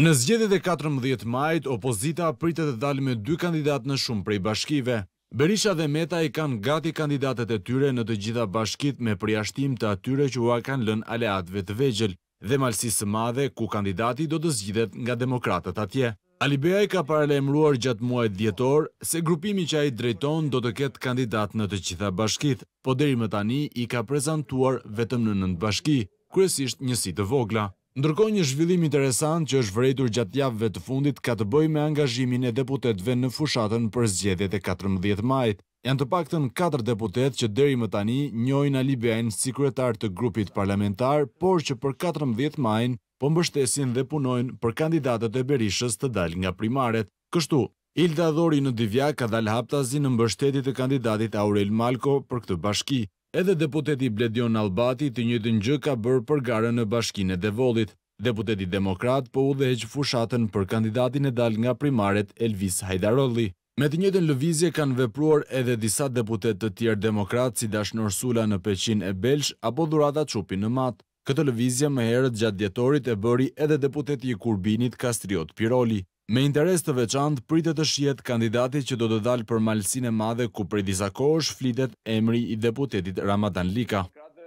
Në zgjede dhe 14 majt, opozita pritet e dalë me dy kandidat në shumë prej bashkive. Berisha dhe Meta i kanë gati kandidatet e tyre në të gjitha bashkit me përjashtim të atyre që ua kanë lën aleatve të vegjel dhe malsisë madhe ku kandidati do të zgjidhet nga demokratët atje. Alibeja i ka parele emruar gjatë muajt djetor se grupimi që a i drejton do të ketë kandidat në të qitha bashkit, po deri më tani i ka prezentuar vetëm në nëndë bashki, kërësisht njësi të vogla. Ndërkoj një zhvillim interesant që është vërejtur gjatë javëve të fundit ka të bëj me angazhimin e deputetve në fushatën për zgjedhjet e 14 majt. Janë të pak të në 4 deputet që deri më tani njojnë Ali Bejnë si kretar të grupit parlamentar, por që për 14 majnë po mbështesin dhe punojnë për kandidatët e berishës të dal nga primaret. Kështu, Ilda Dhori në Divja ka dal haptazi në mbështetit e kandidatit Aurel Malko për këtë bashki. Edhe deputeti Bledion Albati të një të ka bërë për gare në bashkine dhe volit. Deputeti demokrat po u dhe heqë fushatën për kandidatin e dal nga primaret Elvis Hajdarolli. Me të njëtën lëvizje kanë vepruar edhe disa deputet të tjerë demokrat si dash Sula në peqin e belsh apo durata Qupi në matë. Këtë lëvizje me herët gjatë djetorit e bëri edhe deputeti i kurbinit Kastriot Piroli. Me interes të veçant, pritet të shjet kandidati që do të dalë për malsin e madhe ku për disa kohësh flitet emri i deputetit Ramadan Lika.